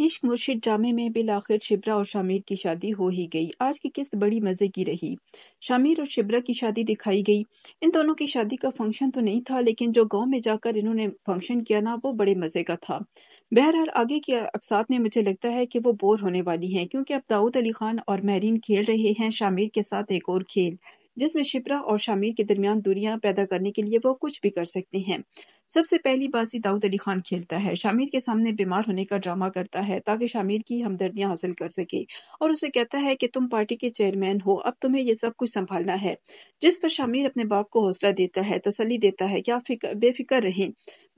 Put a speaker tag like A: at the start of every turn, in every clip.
A: इश्क मुर्शिद ड्रामे में बिल आखिर शिब्रा और शामिर की शादी हो ही गई आज की किस्त बड़ी मज़े की रही शामिर और शिब्रा की शादी दिखाई गई इन दोनों की शादी का फंक्शन तो नहीं था लेकिन जो गांव में जाकर इन्होंने फंक्शन किया ना वो बड़े मज़े का था बहरहाल आगे के अकसात में मुझे लगता है कि वो बोर होने वाली है क्योंकि अब दाऊद अली खान और महरीन खेल रहे हैं शामिर के साथ एक और खेल जिसमें शिप्रा और शामिर के दरमियान दूरियां पैदा करने के लिए वो कुछ भी कर सकते हैं सबसे पहली बाजी दाऊद अली खान खेलता है शामिर के सामने बीमार होने का ड्रामा करता है ताकि शामिर की हमदर्दियाँ हासिल कर सके और उसे कहता है कि तुम पार्टी के चेयरमैन हो अब तुम्हें यह सब कुछ संभालना है जिस पर शामिर अपने बाप को हौसला देता है तसली देता है कि आप बेफिक्र रहें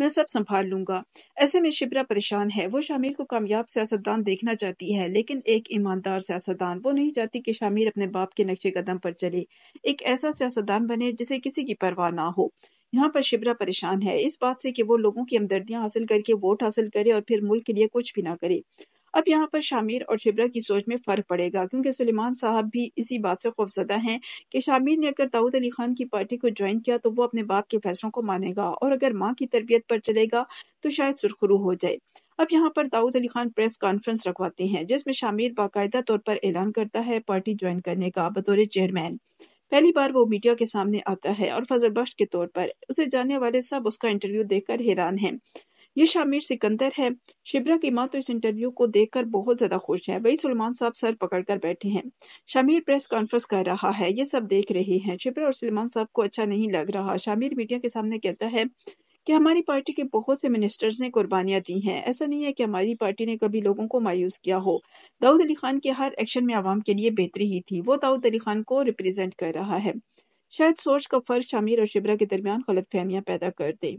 A: मैं सब संभाल लूंगा ऐसे में शिबरा परेशान है वो शामिर को कामयाब सियासतदान देखना चाहती है लेकिन एक ईमानदार सियासतदान वो नहीं चाहती कि शामिर अपने बाप के नक्शे कदम पर चले एक ऐसा सियासतदान बने जिसे किसी की परवाह ना हो यहाँ पर शिबरा परेशान है इस बात से कि वो लोगों की हमदर्दियाँ हासिल करके वोट हासिल करे और फिर मुल्क के लिए कुछ भी ना करे अब यहाँ पर शामिर और शिबरा की सोच में फ़र्क पड़ेगा क्योंकि सुलेमान साहब भी इसी बात से खौफजदा हैं कि शामिर ने अगर दाऊद अली खान की पार्टी को ज्वाइन किया तो वो अपने बाप के फैसलों को मानेगा और अगर माँ की तरबियत पर चलेगा तो शायद सुरखरू हो जाए अब यहाँ पर दाऊद अली खान प्रेस कॉन्फ्रेंस रखवाते हैं जिसमें शामिर बाकायदा तौर पर ऐलान करता है पार्टी ज्वाइन करने का बतौर चेयरमैन पहली बार वो मीडिया के सामने आता है और फजल बख्श के तौर पर उसे जाने वाले सब उसका इंटरव्यू देखकर हैरान हैं ये शामिर सिकंदर है शिबरा की माँ तो इस इंटरव्यू को देखकर बहुत ज्यादा खुश है वही सलमान साहब सर पकड़कर बैठे हैं शामिर प्रेस कॉन्फ्रेंस कर रहा है ये सब देख रहे हैं शिबरा और सलमान साहब को अच्छा नहीं लग रहा शामिर मीडिया के सामने कहता है कि हमारी पार्टी के बहुत से मिनिस्टर्स ने कुर्बानियाँ दी हैं ऐसा नहीं है कि हमारी पार्टी ने कभी लोगों को मायूस किया हो दाऊद अली खान के हर एक्शन में आवाम के लिए बेहतरी ही थी वो दाऊद अली खान को रिप्रेजेंट कर रहा है शायद सोच का फर्क शामिर और शिबरा के दरमियान गलत फहमियाँ पैदा कर दे